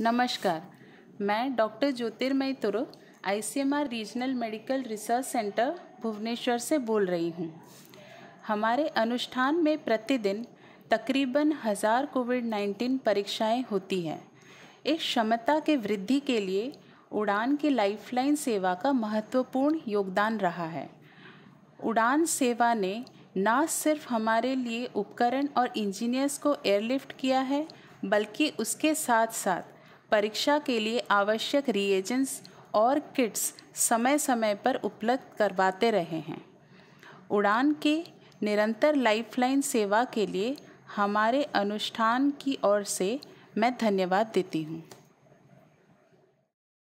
नमस्कार मैं डॉक्टर ज्योतिर्मय तुरु आर regional medical research centre Bhubaneswar से बोल रही हूँ हमारे अनुष्ठान में प्रतिदिन तकरीबन हज़ार कोविड 19 परीक्षाएं होती हैं इस क्षमता के वृद्धि के लिए उड़ान की लाइफलाइन सेवा का महत्वपूर्ण योगदान रहा है उड़ान सेवा ने ना सिर्फ हमारे लिए उपकरण और इंजीनियर्स को एयरलिफ्ट किया है बल्कि उसके साथ साथ परीक्षा के लिए आवश्यक रिएजेंट्स और किट्स समय समय पर उपलब्ध करवाते रहे हैं उड़ान के निरंतर लाइफलाइन सेवा के लिए हमारे अनुष्ठान की ओर से मैं धन्यवाद देती हूँ